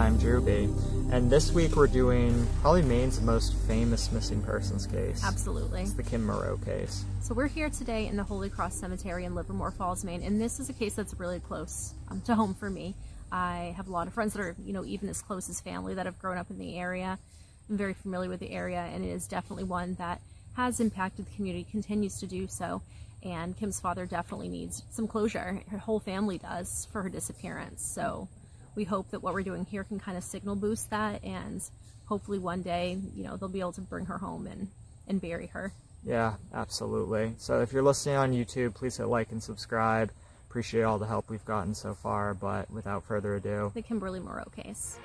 I'm Ruby. And this week we're doing probably Maine's most famous missing persons case. Absolutely. It's the Kim Moreau case. So we're here today in the Holy Cross Cemetery in Livermore Falls, Maine, and this is a case that's really close um, to home for me. I have a lot of friends that are, you know, even as close as family that have grown up in the area. I'm very familiar with the area, and it is definitely one that has impacted the community, continues to do so and Kim's father definitely needs some closure. Her whole family does for her disappearance. So we hope that what we're doing here can kind of signal boost that and hopefully one day, you know, they'll be able to bring her home and, and bury her. Yeah, absolutely. So if you're listening on YouTube, please hit like and subscribe. Appreciate all the help we've gotten so far, but without further ado, the Kimberly Moreau case.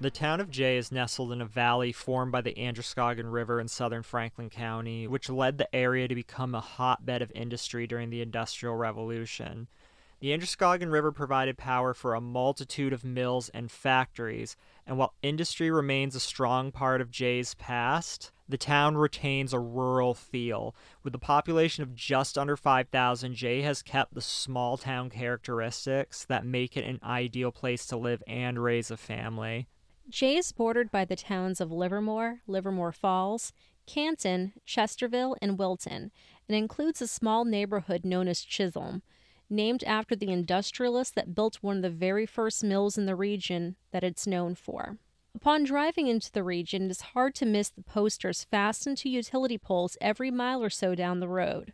The town of Jay is nestled in a valley formed by the Androscoggin River in southern Franklin County, which led the area to become a hotbed of industry during the Industrial Revolution. The Androscoggin River provided power for a multitude of mills and factories, and while industry remains a strong part of Jay's past, the town retains a rural feel. With a population of just under 5,000, Jay has kept the small town characteristics that make it an ideal place to live and raise a family. Jay is bordered by the towns of Livermore, Livermore Falls, Canton, Chesterville, and Wilton, and includes a small neighborhood known as Chisholm, named after the industrialist that built one of the very first mills in the region that it's known for. Upon driving into the region, it is hard to miss the posters fastened to utility poles every mile or so down the road,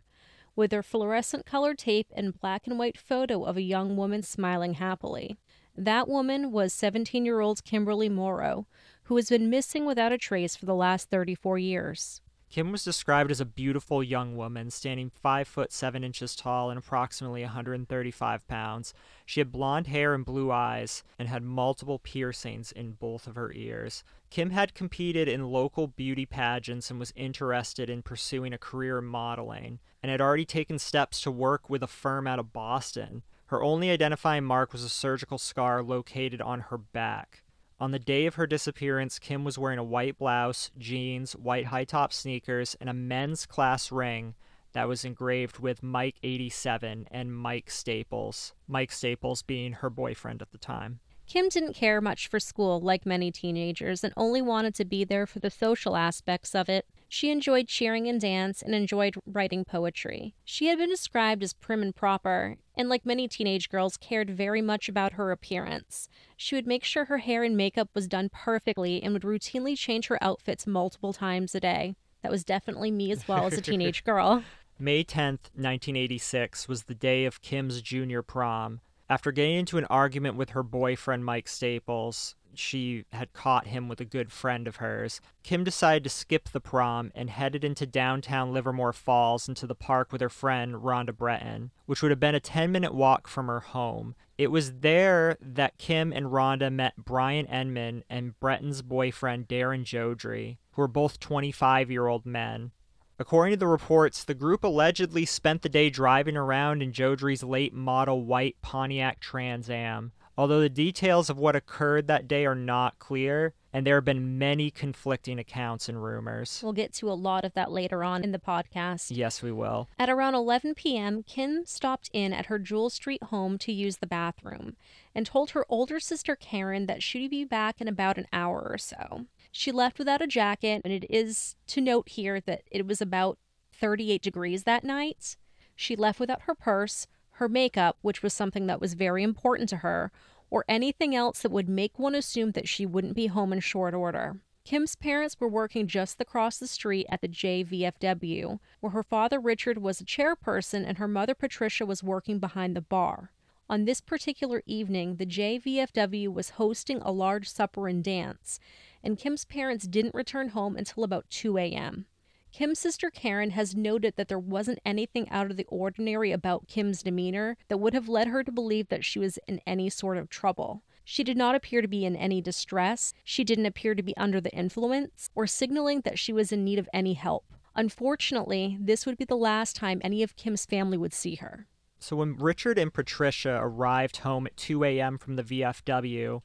with their fluorescent colored tape and black and white photo of a young woman smiling happily. That woman was 17 year old Kimberly Morrow, who has been missing without a trace for the last 34 years. Kim was described as a beautiful young woman, standing 5 foot 7 inches tall and approximately 135 pounds. She had blonde hair and blue eyes and had multiple piercings in both of her ears. Kim had competed in local beauty pageants and was interested in pursuing a career in modeling and had already taken steps to work with a firm out of Boston her only identifying mark was a surgical scar located on her back. On the day of her disappearance, Kim was wearing a white blouse, jeans, white high top sneakers, and a men's class ring that was engraved with Mike 87 and Mike Staples, Mike Staples being her boyfriend at the time. Kim didn't care much for school, like many teenagers, and only wanted to be there for the social aspects of it. She enjoyed cheering and dance and enjoyed writing poetry. She had been described as prim and proper, and like many teenage girls, cared very much about her appearance. She would make sure her hair and makeup was done perfectly and would routinely change her outfits multiple times a day. That was definitely me as well as a teenage girl. May 10th, 1986 was the day of Kim's junior prom. After getting into an argument with her boyfriend Mike Staples, she had caught him with a good friend of hers. Kim decided to skip the prom and headed into downtown Livermore Falls into the park with her friend Rhonda Breton, which would have been a 10 minute walk from her home. It was there that Kim and Rhonda met Brian Enman and Breton's boyfriend Darren Jodry, who were both 25 year old men. According to the reports, the group allegedly spent the day driving around in Jodry's late model white Pontiac Trans Am. Although the details of what occurred that day are not clear, and there have been many conflicting accounts and rumors. We'll get to a lot of that later on in the podcast. Yes, we will. At around 11 p.m., Kim stopped in at her Jewel Street home to use the bathroom and told her older sister Karen that she'd be back in about an hour or so. She left without a jacket, and it is to note here that it was about 38 degrees that night. She left without her purse, her makeup, which was something that was very important to her, or anything else that would make one assume that she wouldn't be home in short order. Kim's parents were working just across the street at the JVFW, where her father Richard was a chairperson and her mother Patricia was working behind the bar. On this particular evening, the JVFW was hosting a large supper and dance, and Kim's parents didn't return home until about 2 a.m. Kim's sister Karen has noted that there wasn't anything out of the ordinary about Kim's demeanor that would have led her to believe that she was in any sort of trouble. She did not appear to be in any distress, she didn't appear to be under the influence, or signaling that she was in need of any help. Unfortunately, this would be the last time any of Kim's family would see her. So when Richard and Patricia arrived home at 2 a.m. from the VFW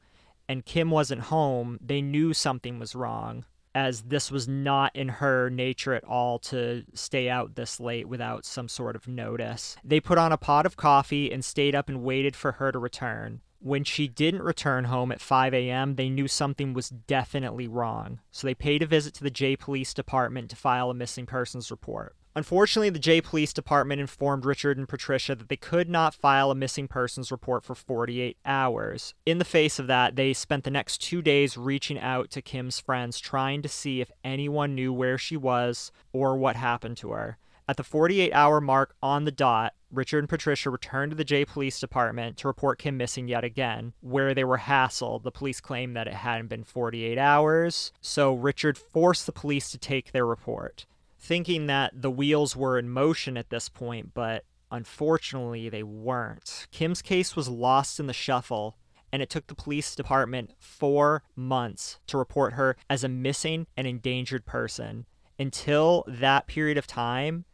and Kim wasn't home, they knew something was wrong as this was not in her nature at all to stay out this late without some sort of notice. They put on a pot of coffee and stayed up and waited for her to return. When she didn't return home at 5 a.m., they knew something was definitely wrong, so they paid a visit to the J Police Department to file a missing persons report. Unfortunately, the J Police Department informed Richard and Patricia that they could not file a missing persons report for 48 hours. In the face of that, they spent the next two days reaching out to Kim's friends, trying to see if anyone knew where she was or what happened to her. At the 48 hour mark on the dot, Richard and Patricia returned to the J Police Department to report Kim missing yet again, where they were hassled. The police claimed that it hadn't been 48 hours, so Richard forced the police to take their report thinking that the wheels were in motion at this point, but unfortunately they weren't. Kim's case was lost in the shuffle, and it took the police department four months to report her as a missing and endangered person. Until that period of time,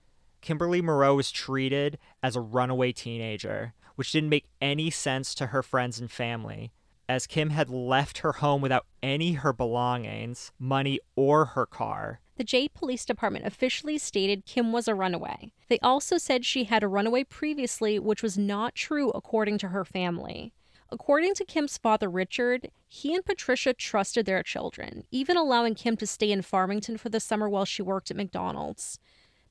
Kimberly Moreau was treated as a runaway teenager, which didn't make any sense to her friends and family as Kim had left her home without any her belongings, money, or her car. The J. Police Department officially stated Kim was a runaway. They also said she had a runaway previously, which was not true according to her family. According to Kim's father, Richard, he and Patricia trusted their children, even allowing Kim to stay in Farmington for the summer while she worked at McDonald's.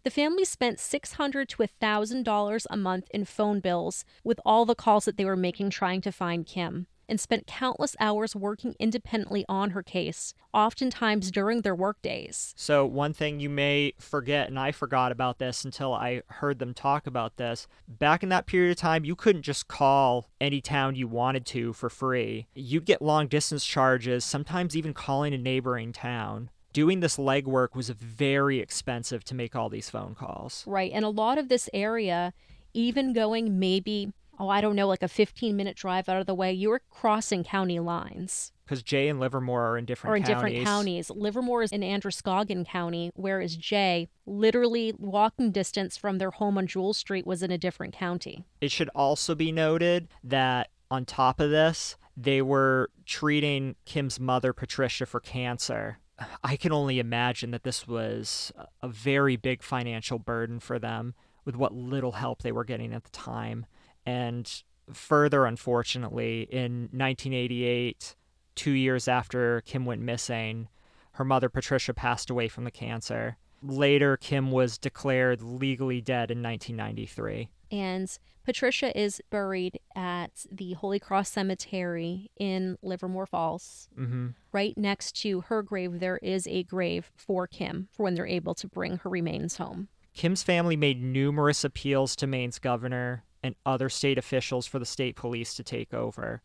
The family spent $600 to $1,000 a month in phone bills with all the calls that they were making trying to find Kim and spent countless hours working independently on her case, oftentimes during their workdays. So, one thing you may forget, and I forgot about this until I heard them talk about this, back in that period of time, you couldn't just call any town you wanted to for free. You'd get long distance charges, sometimes even calling a neighboring town doing this legwork was very expensive to make all these phone calls. Right. And a lot of this area, even going maybe oh, I don't know, like a 15 minute drive out of the way, you're crossing county lines. Because Jay and Livermore are in different or in counties. different counties. Livermore is in Androscoggin County, whereas Jay, literally walking distance from their home on Jewel Street, was in a different county. It should also be noted that on top of this, they were treating Kim's mother, Patricia, for cancer. I can only imagine that this was a very big financial burden for them with what little help they were getting at the time. And further, unfortunately, in 1988, two years after Kim went missing, her mother Patricia passed away from the cancer. Later, Kim was declared legally dead in 1993. And Patricia is buried at the Holy Cross Cemetery in Livermore Falls. Mm-hmm. Right next to her grave, there is a grave for Kim for when they're able to bring her remains home. Kim's family made numerous appeals to Maine's governor and other state officials for the state police to take over.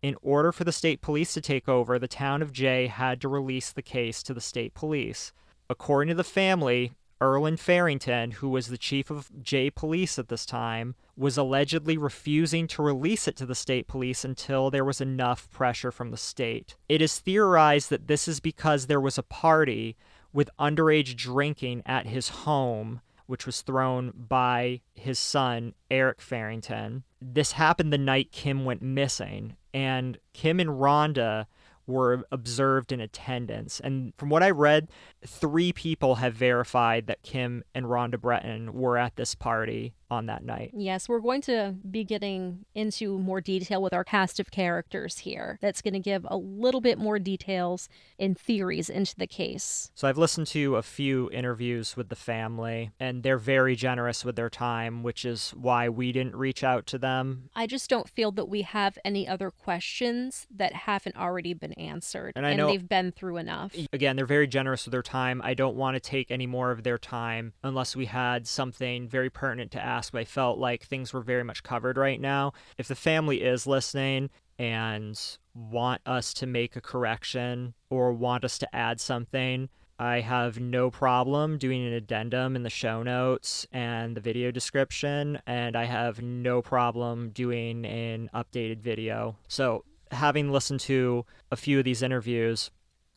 In order for the state police to take over, the town of Jay had to release the case to the state police. According to the family, Erwin Farrington, who was the chief of Jay Police at this time, was allegedly refusing to release it to the state police until there was enough pressure from the state. It is theorized that this is because there was a party with underage drinking at his home which was thrown by his son, Eric Farrington. This happened the night Kim went missing, and Kim and Rhonda were observed in attendance. And from what I read, three people have verified that Kim and Rhonda Breton were at this party on that night. Yes, we're going to be getting into more detail with our cast of characters here. That's going to give a little bit more details and theories into the case. So I've listened to a few interviews with the family, and they're very generous with their time, which is why we didn't reach out to them. I just don't feel that we have any other questions that haven't already been answered. And, I know, they've been through enough. Again, they're very generous with their time. I don't want to take any more of their time unless we had something very pertinent to ask. But I felt like things were very much covered right now. If the family is listening and want us to make a correction or want us to add something, I have no problem doing an addendum in the show notes and the video description, and I have no problem doing an updated video. So having listened to a few of these interviews,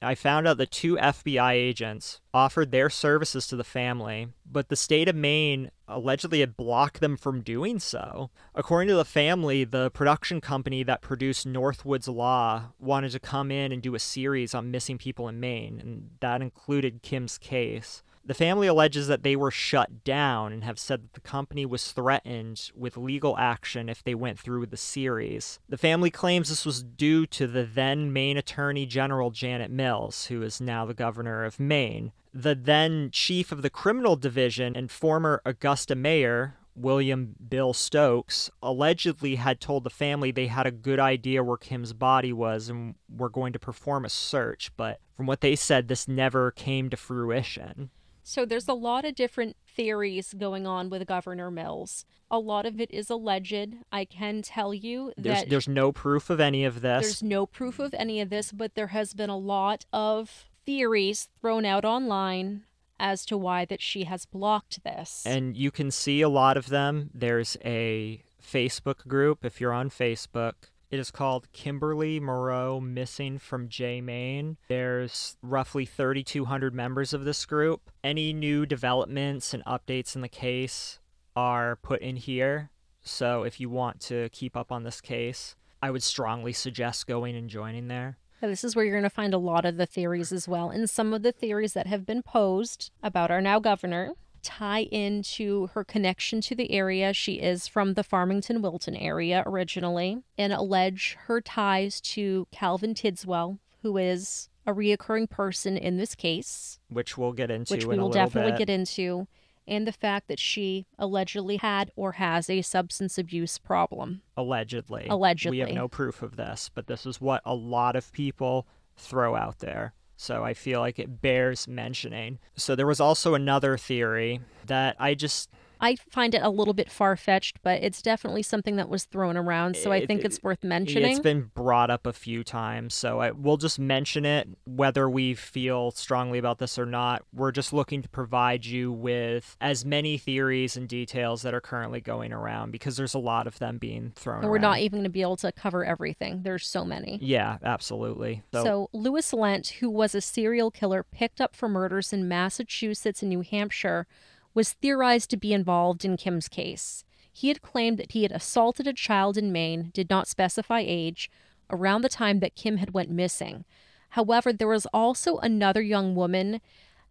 I found out that two FBI agents offered their services to the family, but the state of Maine allegedly had blocked them from doing so. According to the family, the production company that produced Northwood's Law wanted to come in and do a series on missing people in Maine, and that included Kim's case. The family alleges that they were shut down and have said that the company was threatened with legal action if they went through with the series. The family claims this was due to the then Maine Attorney General Janet Mills, who is now the governor of Maine. The then chief of the criminal division and former Augusta mayor, William Bill Stokes, allegedly had told the family they had a good idea where Kim's body was and were going to perform a search, but from what they said, this never came to fruition. So there's a lot of different theories going on with Governor Mills. A lot of it is alleged. I can tell you that there's, there's no proof of any of this. There's no proof of any of this, but there has been a lot of theories thrown out online as to why that she has blocked this. And you can see a lot of them. There's a Facebook group if you're on Facebook it is called Kimberly Moreau Missing from J Maine. There's roughly 3,200 members of this group. Any new developments and updates in the case are put in here. So if you want to keep up on this case, I would strongly suggest going and joining there. this is where you're going to find a lot of the theories as well, and some of the theories that have been posed about our now governor, tie into her connection to the area. She is from the Farmington Wilton area originally and allege her ties to Calvin Tidswell, who is a reoccurring person in this case, which we'll get into, which we in will definitely bit. get into, and the fact that she allegedly had or has a substance abuse problem. Allegedly, allegedly, we have no proof of this, but this is what a lot of people throw out there so I feel like it bears mentioning. So there was also another theory that I just I find it a little bit far fetched, but it's definitely something that was thrown around. So I think it, it's worth mentioning. It's been brought up a few times. So I, we'll just mention it, whether we feel strongly about this or not. We're just looking to provide you with as many theories and details that are currently going around because there's a lot of them being thrown and We're not even going to be able to cover everything. There's so many. Yeah, absolutely. So, so Lewis Lent, who was a serial killer picked up for murders in Massachusetts and New Hampshire, was theorized to be involved in Kim's case. He had claimed that he had assaulted a child in Maine, did not specify age, around the time that Kim had went missing. However, there was also another young woman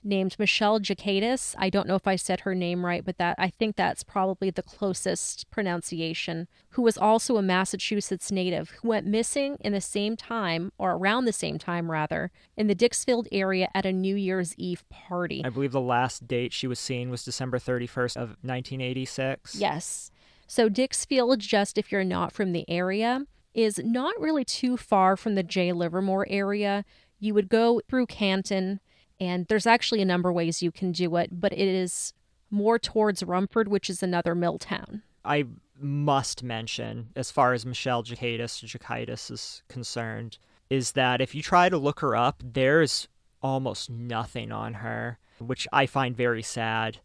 named Michelle Jacadis. I don't know if I said her name right, but that I think that's probably the closest pronunciation, who was also a Massachusetts native who went missing in the same time or around the same time rather in the Dixfield area at a New Year's Eve party. I believe the last date she was seen was December 31st of 1986. Yes. So Dixfield just if you're not from the area is not really too far from the J. Livermore area. You would go through Canton, and there's actually a number of ways you can do it, but it is more towards Rumford, which is another mill town. I must mention, as far as Michelle Jakaitis, Jakaitis is concerned, is that if you try to look her up, there's almost nothing on her, which I find very sad.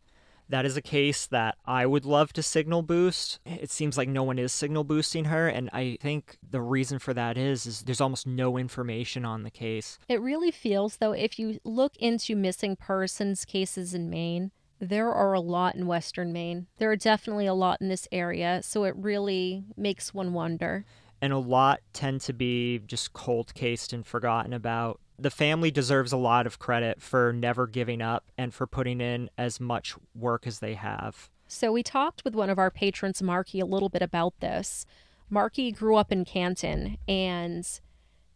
That is a case that I would love to signal boost. It seems like no one is signal boosting her, and I think the reason for that is is there's almost no information on the case. It really feels though if you look into missing persons cases in Maine, there are a lot in western Maine. There are definitely a lot in this area, so it really makes one wonder and a lot tend to be just cold cased and forgotten about the family deserves a lot of credit for never giving up and for putting in as much work as they have. So, we talked with one of our patrons, Marky, a little bit about this. Marky grew up in Canton, and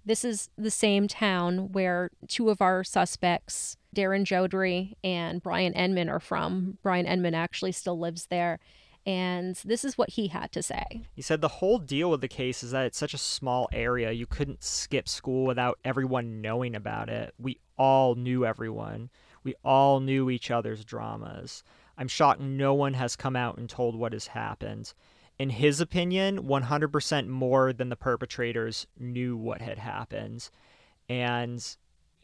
this is the same town where two of our suspects, Darren Jodry and Brian Enman, are from. Brian Enman actually still lives there. And this is what he had to say. He said the whole deal with the case is that it's such a small area. You couldn't skip school without everyone knowing about it. We all knew everyone, we all knew each other's dramas. I'm shocked no one has come out and told what has happened. In his opinion, 100% more than the perpetrators knew what had happened. And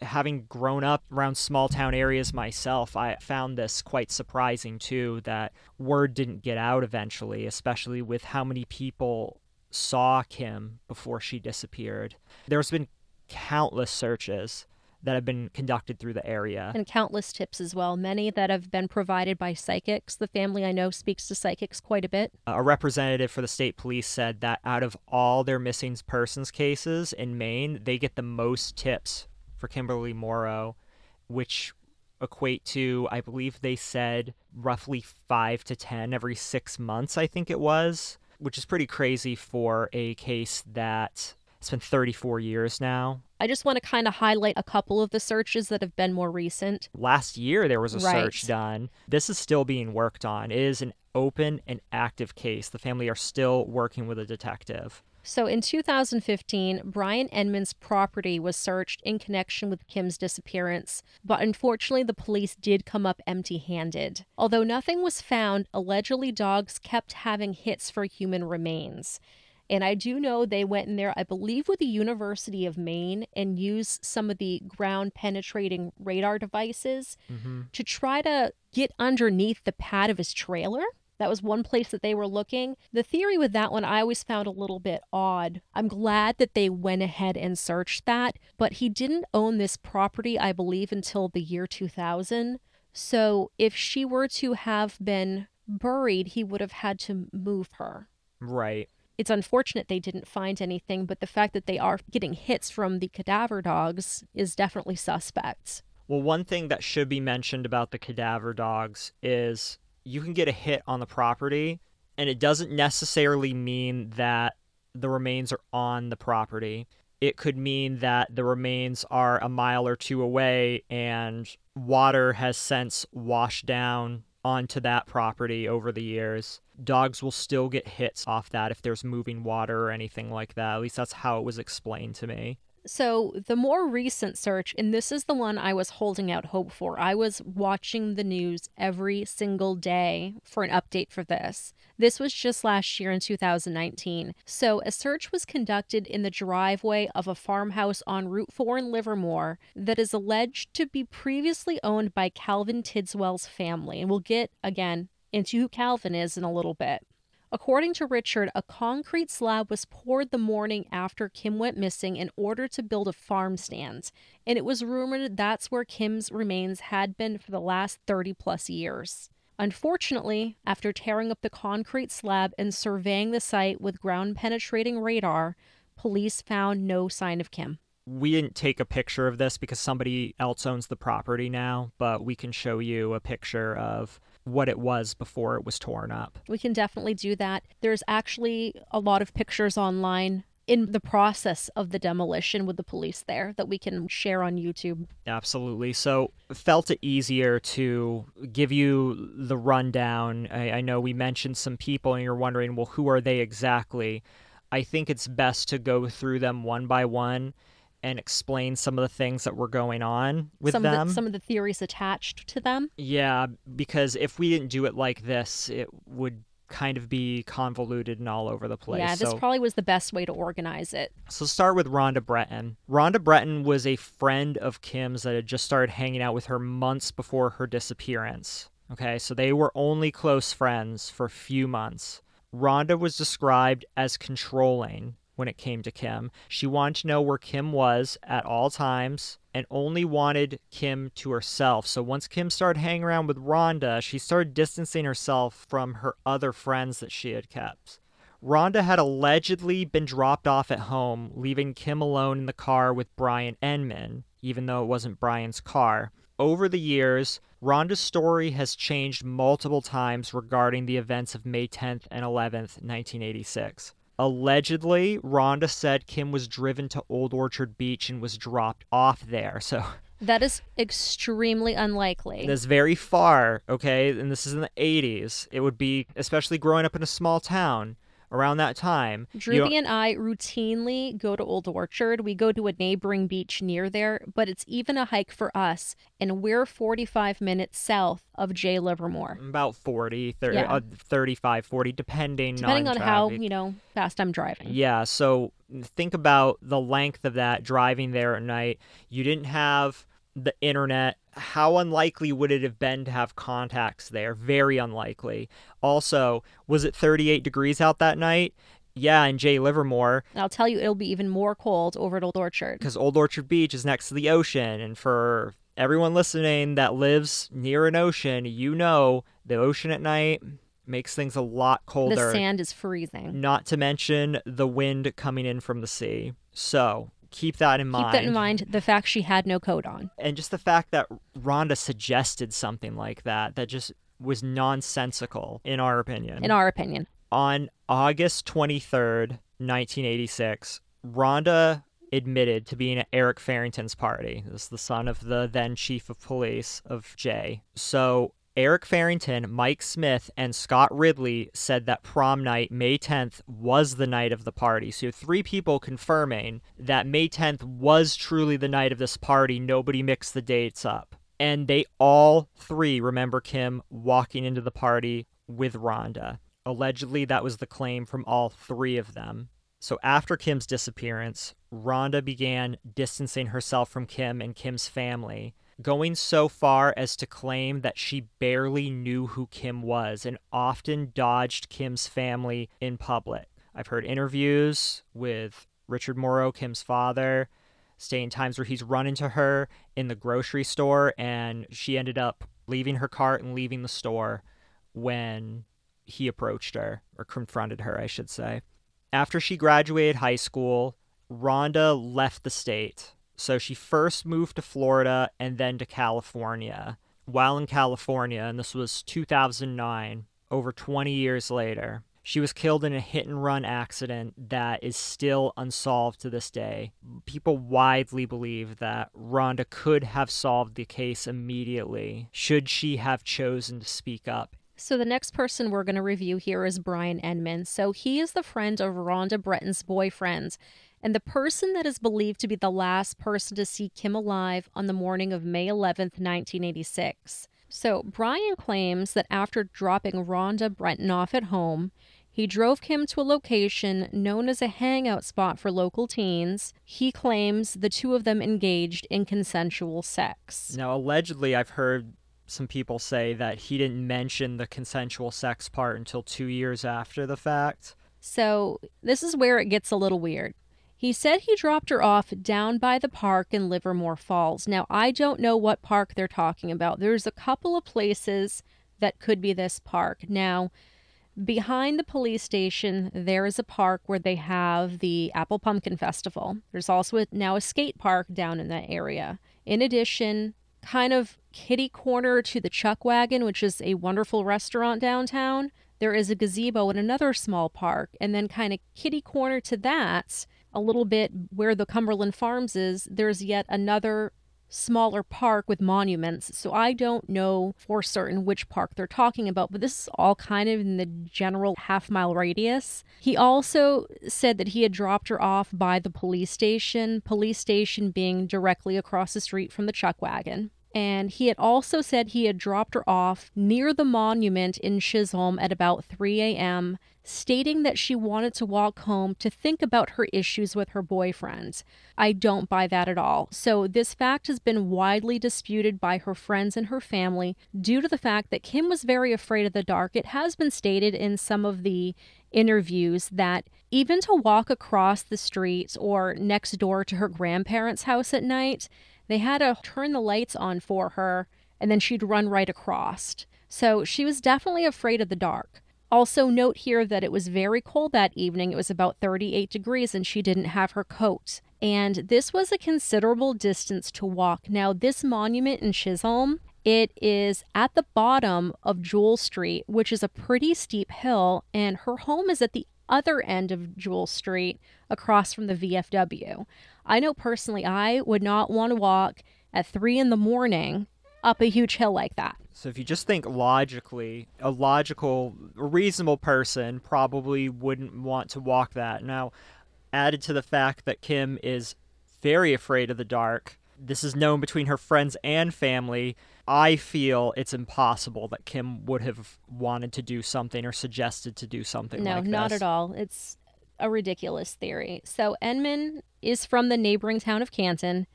having grown up around small town areas myself, I found this quite surprising too that word didn't get out eventually, especially with how many people saw Kim before she disappeared. There's been countless searches that have been conducted through the area. And countless tips as well, many that have been provided by psychics. The family I know speaks to psychics quite a bit. A representative for the state police said that out of all their missing persons cases in Maine, they get the most tips for Kimberly Morrow, which equate to, I believe they said, roughly five to 10 every six months, I think it was, which is pretty crazy for a case that it's been 34 years now. I just want to kind of highlight a couple of the searches that have been more recent. Last year, there was a right. search done. This is still being worked on. It is an open and active case. The family are still working with a detective. So in 2015, Brian Edmonds' property was searched in connection with Kim's disappearance, but unfortunately, the police did come up empty handed. Although nothing was found, allegedly, dogs kept having hits for human remains. And I do know they went in there, I believe, with the University of Maine and used some of the ground penetrating radar devices mm-hmm. to try to get underneath the pad of his trailer that was one place that they were looking. The theory with that one I always found a little bit odd. I'm glad that they went ahead and searched that, but he didn't own this property, I believe, until the year 2000. So if she were to have been buried, he would have had to move her. Right. It's unfortunate they didn't find anything, but the fact that they are getting hits from the cadaver dogs is definitely suspect. Well, one thing that should be mentioned about the cadaver dogs is you can get a hit on the property, and it doesn't necessarily mean that the remains are on the property. It could mean that the remains are a mile or two away and water has since washed down onto that property over the years. Dogs will still get hits off that if there's moving water or anything like that. At least that's how it was explained to me. So, the more recent search, and this is the one I was holding out hope for, I was watching the news every single day for an update for this. This was just last year in 2019. So, a search was conducted in the driveway of a farmhouse on Route 4 in Livermore that is alleged to be previously owned by Calvin Tidswell's family. And we'll get, again, into who Calvin is in a little bit. According to Richard, a concrete slab was poured the morning after Kim went missing in order to build a farm stand, and it was rumored that's where Kim's remains had been for the last 30 plus years. Unfortunately, after tearing up the concrete slab and surveying the site with ground penetrating radar, police found no sign of Kim. We didn't take a picture of this because somebody else owns the property now, but we can show you a picture of what it was before it was torn up. We can definitely do that. There's actually a lot of pictures online in the process of the demolition with the police there that we can share on YouTube. Absolutely. So, felt it easier to give you the rundown. I, I know we mentioned some people, and you're wondering, well, who are they exactly? I think it's best to go through them one by one and explain some of the things that were going on with some them. Of the, some of the theories attached to them. Yeah, because if we didn't do it like this, it would kind of be convoluted and all over the place. Yeah, this so, probably was the best way to organize it. So start with Rhonda Breton. Rhonda Breton was a friend of Kim's that had just started hanging out with her months before her disappearance. Okay, so they were only close friends for a few months. Rhonda was described as controlling when it came to Kim. She wanted to know where Kim was at all times and only wanted Kim to herself. So once Kim started hanging around with Rhonda, she started distancing herself from her other friends that she had kept. Rhonda had allegedly been dropped off at home, leaving Kim alone in the car with Brian Enman, even though it wasn't Brian's car. Over the years, Rhonda's story has changed multiple times regarding the events of May 10th and 11th, 1986. Allegedly, Rhonda said Kim was driven to Old Orchard Beach and was dropped off there. So that is extremely unlikely. That's very far, okay? And this is in the 80s. It would be, especially growing up in a small town, around that time. Druby and I routinely go to Old Orchard. We go to a neighboring beach near there, but it's even a hike for us. And we're 45 minutes south of Jay Livermore. Mm, about 40, 30, yeah. uh, 35, 40, depending, depending on, on how, you know, fast I'm driving. Yeah. So think about the length of that driving there at night. You didn't have the internet how unlikely would it have been to have contacts there? Very unlikely. Also, was it 38 degrees out that night? Yeah, and Jay Livermore. And I'll tell you, it'll be even more cold over at Old Orchard. Because Old Orchard Beach is next to the ocean. And for everyone listening that lives near an ocean, you know the ocean at night makes things a lot colder. The sand is freezing. Not to mention the wind coming in from the sea. So keep that in keep mind. Keep that in mind. The fact she had no coat on, and just the fact that Rhonda suggested something like that that just was nonsensical in our opinion. In our opinion. On August 23rd, 1986, Rhonda admitted to being at Eric Farrington's party. This is the son of the then chief of police of Jay. So Eric Farrington, Mike Smith, and Scott Ridley said that prom night, May 10th, was the night of the party. So, three people confirming that May 10th was truly the night of this party. Nobody mixed the dates up. And they all three remember Kim walking into the party with Rhonda. Allegedly, that was the claim from all three of them. So, after Kim's disappearance, Rhonda began distancing herself from Kim and Kim's family going so far as to claim that she barely knew who Kim was and often dodged Kim's family in public. I've heard interviews with Richard Morrow, Kim's father, saying times where he's run into her in the grocery store and she ended up leaving her cart and leaving the store when he approached her or confronted her, I should say. After she graduated high school, Rhonda left the state so she first moved to Florida and then to California. While in California, and this was 2009, over 20 years later, she was killed in a hit and run accident that is still unsolved to this day. People widely believe that Rhonda could have solved the case immediately should she have chosen to speak up. So, the next person we're going to review here is Brian Edmonds. So, he is the friend of Rhonda Breton's boyfriend and the person that is believed to be the last person to see Kim alive on the morning of May eleventh, 1986. So, Brian claims that after dropping Rhonda Brenton off at home, he drove Kim to a location known as a hangout spot for local teens. He claims the two of them engaged in consensual sex. Now, allegedly, I've heard some people say that he didn't mention the consensual sex part until two years after the fact. So, this is where it gets a little weird. He said he dropped her off down by the park in Livermore Falls. Now, I don't know what park they're talking about. There's a couple of places that could be this park. Now, behind the police station, there is a park where they have the Apple Pumpkin Festival. There's also a, now a skate park down in that area. In addition, kind of kitty corner to the Chuck Wagon, which is a wonderful restaurant downtown, there is a gazebo in another small park. And then, kind of kitty corner to that, a little bit where the Cumberland Farms is, there's yet another smaller park with monuments. So I don't know for certain which park they're talking about, but this is all kind of in the general half mile radius. He also said that he had dropped her off by the police station, police station being directly across the street from the chuck wagon. And he had also said he had dropped her off near the monument in Chisholm at about 3 a.m stating that she wanted to walk home to think about her issues with her boyfriend. I don't buy that at all. So, this fact has been widely disputed by her friends and her family due to the fact that Kim was very afraid of the dark. It has been stated in some of the interviews that even to walk across the streets or next door to her grandparents' house at night, they had to turn the lights on for her and then she'd run right across. So she was definitely afraid of the dark. Also, note here that it was very cold that evening. It was about 38 degrees, and she didn't have her coat. And this was a considerable distance to walk. Now, this monument in Chisholm, it is at the bottom of Jewel Street, which is a pretty steep hill, and her home is at the other end of Jewel Street across from the VFW. I know personally I would not want to walk at three in the morning up a huge hill like that. So if you just think logically, a logical, reasonable person probably wouldn't want to walk that. Now, added to the fact that Kim is very afraid of the dark, this is known between her friends and family. I feel it's impossible that Kim would have wanted to do something or suggested to do something. No, like not at all. It's a ridiculous theory. So Enman is from the neighboring town of Canton.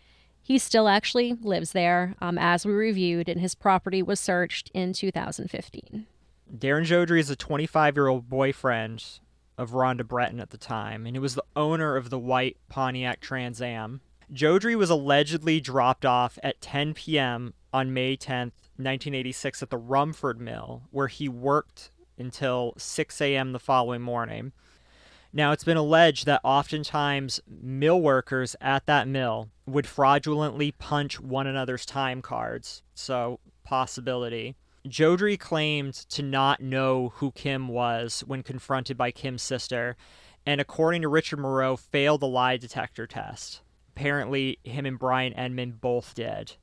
He still actually lives there, um, as we reviewed, and his property was searched in 2015. Darren Jodry is a 25 year old boyfriend of Rhonda Breton at the time, and he was the owner of the white Pontiac Trans Am. Jodry was allegedly dropped off at 10 p.m. on May 10th, 1986, at the Rumford Mill, where he worked until 6 a.m. the following morning. Now, it's been alleged that oftentimes mill workers at that mill would fraudulently punch one another's time cards. So, possibility. Jodry claimed to not know who Kim was when confronted by Kim's sister, and according to Richard Moreau, failed the lie detector test. Apparently, him and Brian Edmond both did.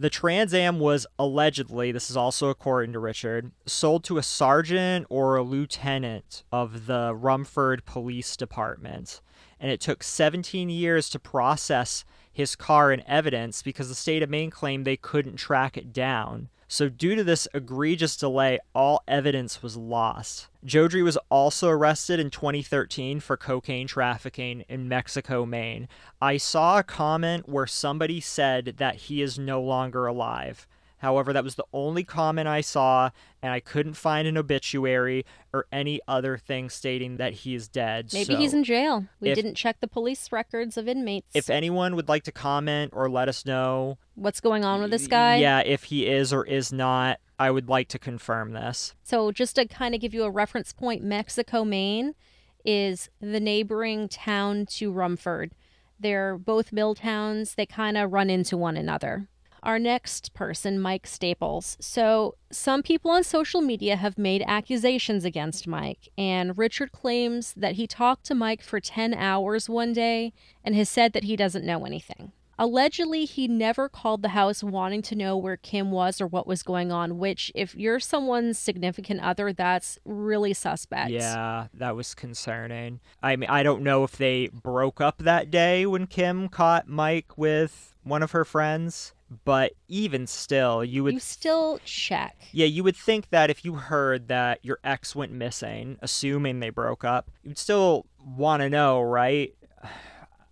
The Trans Am was allegedly, this is also according to Richard, sold to a sergeant or a lieutenant of the Rumford Police Department. And it took 17 years to process his car in evidence because the state of Maine claimed they couldn't track it down. So, due to this egregious delay, all evidence was lost. Jodry was also arrested in 2013 for cocaine trafficking in Mexico, Maine. I saw a comment where somebody said that he is no longer alive. However, that was the only comment I saw, and I couldn't find an obituary or any other thing stating that he is dead. Maybe so he's in jail. We if, didn't check the police records of inmates. If anyone would like to comment or let us know what's going on with this guy? Yeah, if he is or is not. I would like to confirm this. So, just to kind of give you a reference point, Mexico, Maine is the neighboring town to Rumford. They're both mill towns, they kind of run into one another. Our next person, Mike Staples. So, some people on social media have made accusations against Mike, and Richard claims that he talked to Mike for 10 hours one day and has said that he doesn't know anything. Allegedly, he never called the house wanting to know where Kim was or what was going on, which, if you're someone's significant other, that's really suspect. Yeah, that was concerning. I mean, I don't know if they broke up that day when Kim caught Mike with one of her friends but even still you would you still check yeah you would think that if you heard that your ex went missing assuming they broke up you'd still want to know right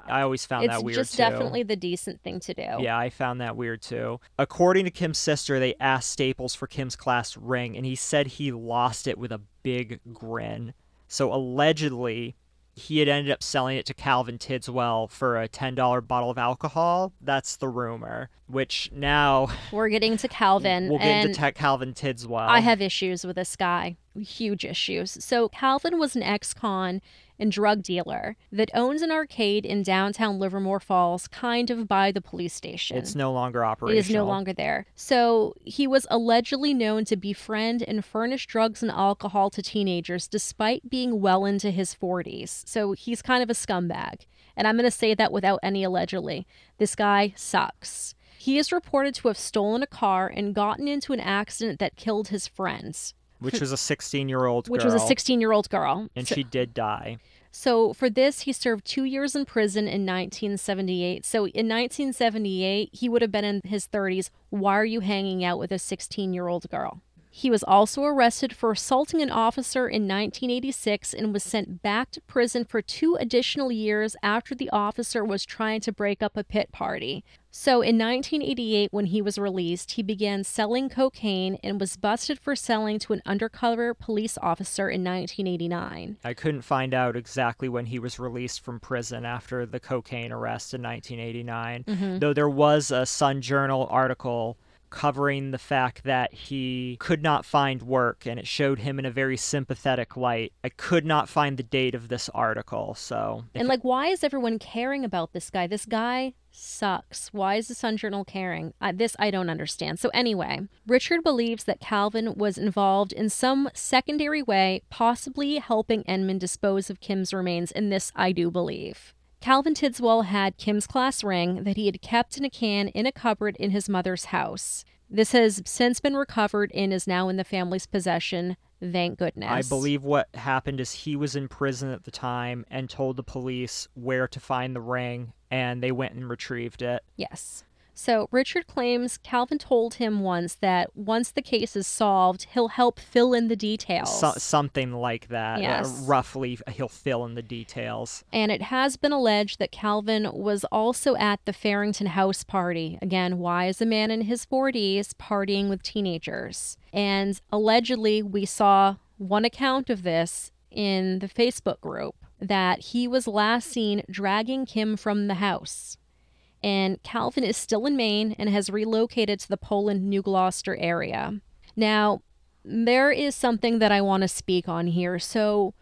I always found it's that weird. It's just too. definitely the decent thing to do. Yeah, I found that weird too. According to Kim's sister, they asked Staples for Kim's class ring, and he said he lost it with a big grin. So allegedly, he had ended up selling it to Calvin Tidswell for a $10 bottle of alcohol. That's the rumor, which now we're getting to Calvin. We'll get into Calvin Tidswell. I have issues with this guy, huge issues. So, Calvin was an ex con and drug dealer that owns an arcade in downtown Livermore Falls, kind of by the police station. It's no longer operational. It is no longer there. So he was allegedly known to befriend and furnish drugs and alcohol to teenagers despite being well into his 40s. So he's kind of a scumbag. And I'm going to say that without any allegedly. This guy sucks. He is reported to have stolen a car and gotten into an accident that killed his friends. Which was a 16 year old Which was a 16 year old girl. And so, she did die. So for this, he served two years in prison in 1978. So in 1978, he would have been in his 30s. Why are you hanging out with a 16 year old girl? He was also arrested for assaulting an officer in 1986 and was sent back to prison for two additional years after the officer was trying to break up a pit party. So in 1988, when he was released, he began selling cocaine and was busted for selling to an undercover police officer in 1989. I couldn't find out exactly when he was released from prison after the cocaine arrest in 1989, mm-hmm. though there was a Sun Journal article covering the fact that he could not find work and it showed him in a very sympathetic light. I could not find the date of this article, so And like why is everyone caring about this guy? This guy sucks. Why is the Sun Journal caring? this I don't understand. So, anyway, Richard believes that Calvin was involved in some secondary way, possibly helping Enman dispose of Kim's remains, and this I do believe. Calvin Tidswell had Kim's class ring that he had kept in a can in a cupboard in his mother's house. This has since been recovered and is now in the family's possession. Thank goodness. I believe what happened is he was in prison at the time and told the police where to find the ring, and they went and retrieved it. Yes. So Richard claims Calvin told him once that once the case is solved, he'll help fill in the details. So- something like that. Uh, yes. Uh, roughly, he'll fill in the details. And it has been alleged that Calvin was also at the Farrington House party. Again, why is a man in his 40s partying with teenagers? And allegedly, we saw one account of this in the Facebook group that he was last seen dragging Kim from the house and Calvin is still in Maine and has relocated to the Poland New Gloucester area. Now, there is something that I want to speak on here. So,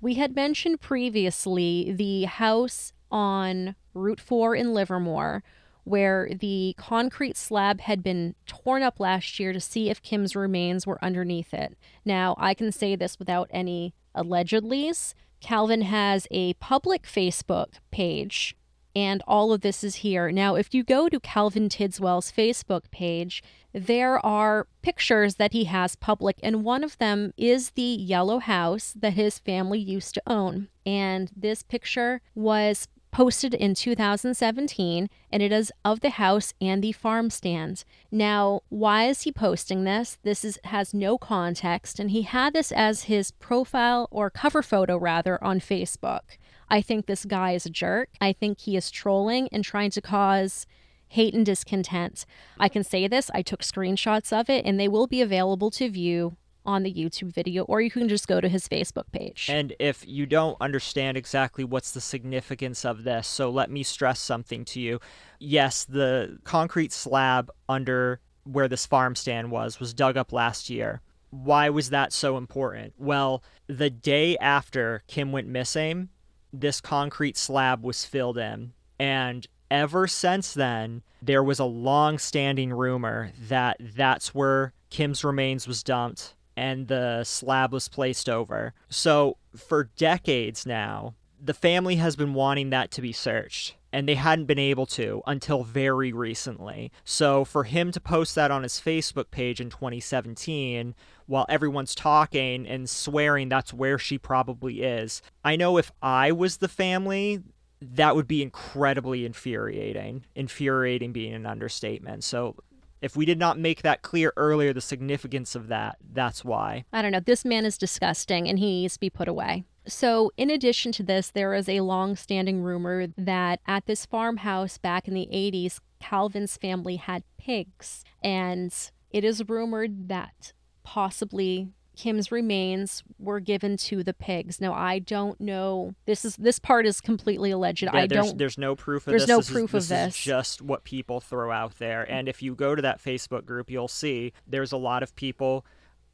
we had mentioned previously the house on Route 4 in Livermore, where the concrete slab had been torn up last year to see if Kim's remains were underneath it. Now, I can say this without any allegedlies. Calvin has a public Facebook page and all of this is here. Now, if you go to Calvin Tidswell's Facebook page, there are pictures that he has public, and one of them is the yellow house that his family used to own. And this picture was posted in 2017 and it is of the house and the farm stand. Now, why is he posting this? This is, has no context and he had this as his profile or cover photo rather on Facebook. I think this guy is a jerk. I think he is trolling and trying to cause hate and discontent. I can say this, I took screenshots of it and they will be available to view on the YouTube video, or you can just go to his Facebook page. And if you don't understand exactly what's the significance of this, so let me stress something to you. Yes, the concrete slab under where this farm stand was was dug up last year. Why was that so important? Well, the day after Kim went missing, this concrete slab was filled in. And ever since then, there was a long standing rumor that that's where Kim's remains was dumped and the slab was placed over. So, for decades now, the family has been wanting that to be searched and they hadn't been able to until very recently. So for him to post that on his Facebook page in 2017 while everyone's talking and swearing that's where she probably is. I know if I was the family, that would be incredibly infuriating. Infuriating being an understatement. So if we did not make that clear earlier the significance of that, that's why. I don't know. This man is disgusting and he needs to be put away. So, in addition to this, there is a long standing rumor that at this farmhouse back in the 80s, Calvin's family had pigs. And it is rumored that possibly Kim's remains were given to the pigs. Now I don't know. This is this part is completely alleged. Yeah, I there's, don't. There's no proof of there's this. no this proof is, of this. this. just what people throw out there. And if you go to that Facebook group, you'll see there's a lot of people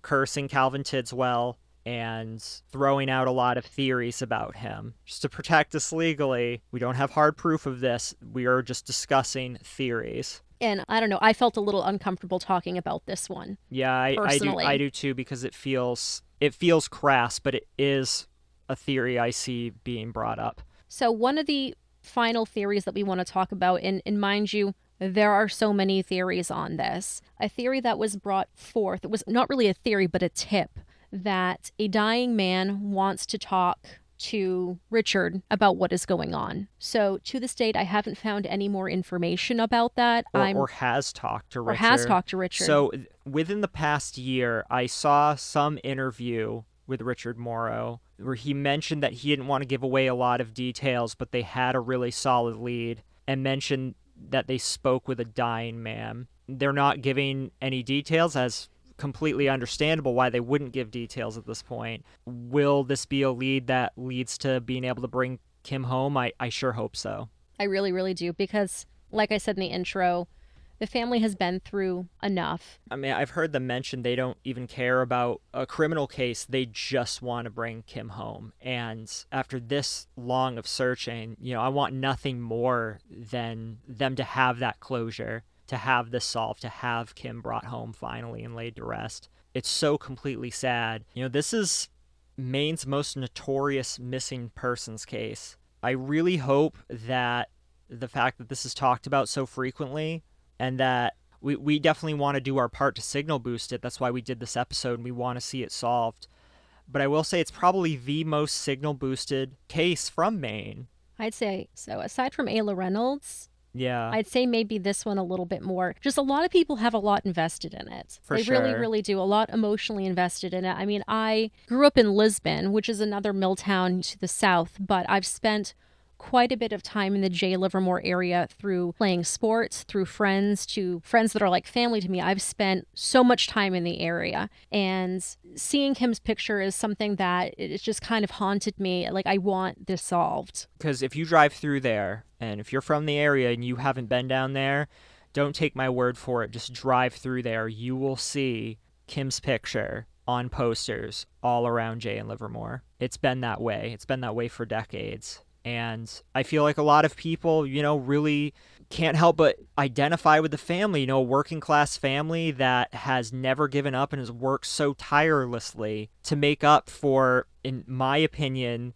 cursing Calvin Tidswell, and throwing out a lot of theories about him. Just to protect us legally, we don't have hard proof of this. We are just discussing theories. And I don't know, I felt a little uncomfortable talking about this one. Yeah, I, I do I do too because it feels it feels crass, but it is a theory I see being brought up. So one of the final theories that we want to talk about, and, and mind you, there are so many theories on this. A theory that was brought forth, it was not really a theory, but a tip that a dying man wants to talk to Richard about what is going on. So to this date, I haven't found any more information about that. Or, or has talked to Richard. Or has talked to Richard. So within the past year, I saw some interview with Richard Morrow where he mentioned that he didn't want to give away a lot of details, but they had a really solid lead and mentioned that they spoke with a dying man. They're not giving any details as completely understandable why they wouldn't give details at this point. Will this be a lead that leads to being able to bring Kim home? I, I sure hope so. I really, really do. Because, like I said in the intro, the family has been through enough. I mean, I've heard them mention they don't even care about a criminal case. They just want to bring Kim home. And after this long of searching, you know, I want nothing more than them to have that closure to have this solved, to have Kim brought home finally and laid to rest. It's so completely sad. You know, this is Maine's most notorious missing persons case. I really hope that the fact that this is talked about so frequently and that we, we definitely want to do our part to signal boost it. That's why we did this episode and we want to see it solved. But I will say it's probably the most signal boosted case from Maine. I'd say so. Aside from Ayla Reynolds, yeah. I'd say maybe this one a little bit more. Just a lot of people have a lot invested in it. For they sure. really, really do. A lot emotionally invested in it. I mean, I grew up in Lisbon, which is another mill town to the south, but I've spent quite a bit of time in the J. Livermore area through playing sports, through friends, to friends that are like family to me. I've spent so much time in the area. And seeing Kim's picture is something that it's just kind of haunted me. Like, I want this solved. Because if you drive through there and if you're from the area and you haven't been down there, don't take my word for it. Just drive through there. You will see Kim's picture on posters all around Jay and Livermore. It's been that way. It's been that way for decades. And I feel like a lot of people, you know, really can't help but identify with the family, you know, a working class family that has never given up and has worked so tirelessly to make up for, in my opinion,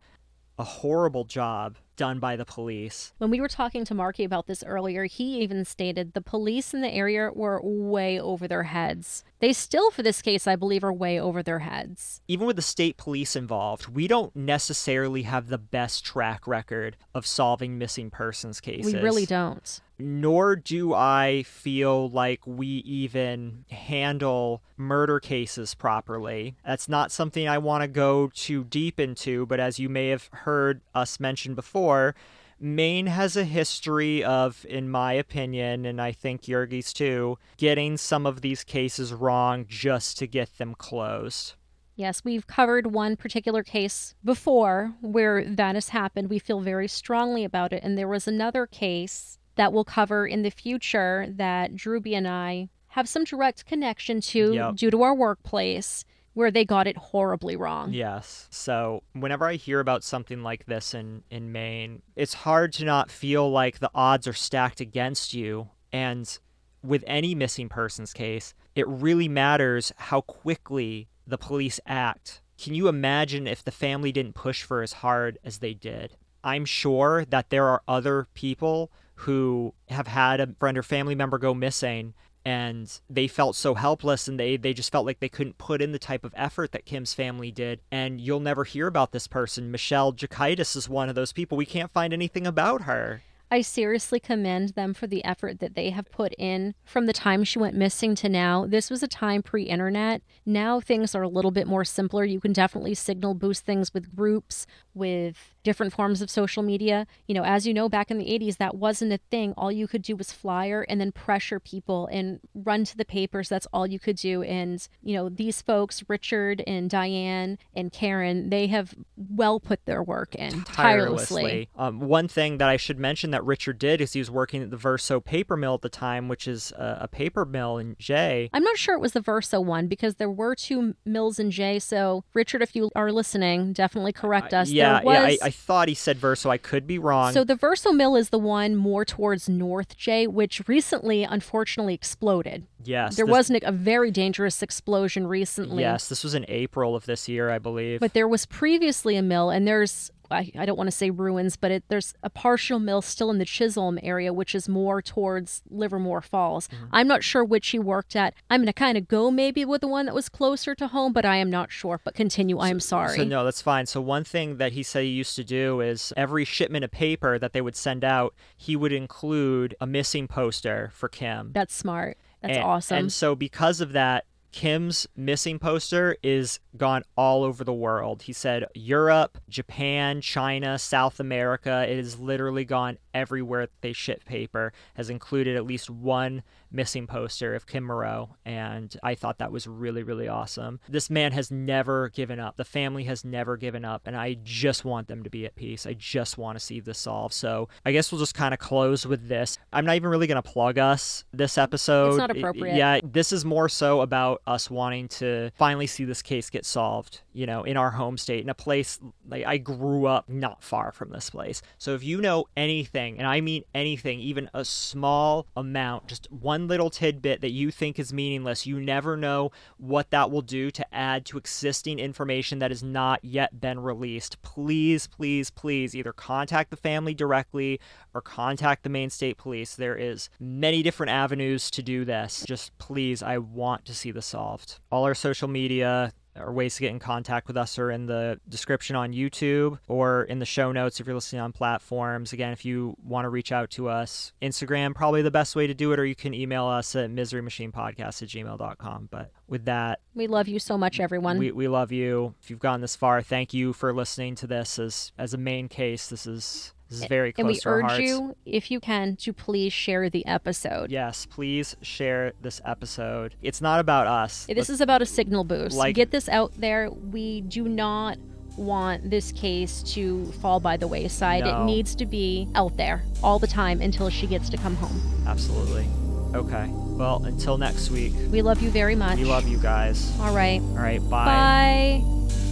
a horrible job done by the police. When we were talking to Marky about this earlier, he even stated the police in the area were way over their heads. They still, for this case, I believe, are way over their heads. Even with the state police involved, we don't necessarily have the best track record of solving missing persons cases. We really don't nor do I feel like we even handle murder cases properly. That's not something I want to go too deep into, but as you may have heard us mention before, Maine has a history of, in my opinion, and I think Yergis too, getting some of these cases wrong just to get them closed. Yes, we've covered one particular case before where that has happened. We feel very strongly about it. And there was another case that we'll cover in the future that Drewby and I have some direct connection to yep. due to our workplace where they got it horribly wrong. Yes. So whenever I hear about something like this in, in Maine, it's hard to not feel like the odds are stacked against you. And with any missing persons case, it really matters how quickly the police act. Can you imagine if the family didn't push for as hard as they did? I'm sure that there are other people who have had a friend or family member go missing and they felt so helpless and they they just felt like they couldn't put in the type of effort that Kim's family did and you'll never hear about this person Michelle Jakaitis is one of those people we can't find anything about her I seriously commend them for the effort that they have put in from the time she went missing to now. This was a time pre internet. Now things are a little bit more simpler. You can definitely signal boost things with groups with different forms of social media. You know, as you know, back in the 80s, that wasn't a thing. All you could do was flyer and then pressure people and run to the papers. That's all you could do. And, you know, these folks, Richard and Diane and Karen, they have well put their work in tirelessly. tirelessly. Um, one thing that I should mention that Richard did is he was working at the Verso paper mill at the time, which is a, a paper mill in Jay. I'm not sure it was the Verso one because there were two mills in Jay. So, Richard, if you are listening, definitely correct uh, us. Uh, yeah, yeah, was... yeah. I, I, thought he said Verso. I could be wrong. So the Verso mill is the one more towards North Jay, which recently, unfortunately, exploded. Yes, there this... was a very dangerous explosion recently. Yes, this was in April of this year, I believe. But there was previously a mill, and there's I, I don't want to say ruins, but it, there's a partial mill still in the Chisholm area, which is more towards Livermore Falls. Mm-hmm. I'm not sure which he worked at. I'm going to kind of go maybe with the one that was closer to home, but I am not sure. But continue. So, I'm sorry. So, no, that's fine. So, one thing that he said he used to do is every shipment of paper that they would send out, he would include a missing poster for Kim. That's smart. That's and, awesome. And so, because of that, Kim's missing poster is gone all over the world. He said Europe, Japan, China, South America. It has literally gone everywhere they ship paper, has included at least one missing poster of Kim Moreau. And I thought that was really, really awesome. This man has never given up. The family has never given up. And I just want them to be at peace. I just want to see this solved. So I guess we'll just kind of close with this. I'm not even really going to plug us this episode. It's not appropriate. Yeah. This is more so about about us wanting to finally see this case get solved, you know, in our home state, in a place like I grew up not far from this place. So if you know anything, and I mean anything, even a small amount, just one little tidbit that you think is meaningless, you never know what that will do to add to existing information that has not yet been released. Please, please, please either contact the family directly or contact the Maine State Police. There is many different avenues to do this. Just please, I want to see this solved. All our social media, or ways to get in contact with us are in the description on YouTube or in the show notes if you're listening on platforms. Again, if you want to reach out to us, Instagram probably the best way to do it, or you can email us at miserymachinepodcast at gmail.com. But with that, we love you so much, everyone. We, we love you. If you've gone this far, thank you for listening to this as as a main case. This is this is very close and we urge hearts. you, if you can, to please share the episode. Yes, please share this episode. It's not about us. This is about a signal boost. Like, Get this out there. We do not want this case to fall by the wayside. No. It needs to be out there all the time until she gets to come home. Absolutely. Okay. Well, until next week. We love you very much. We love you guys. All right. All right. Bye. Bye.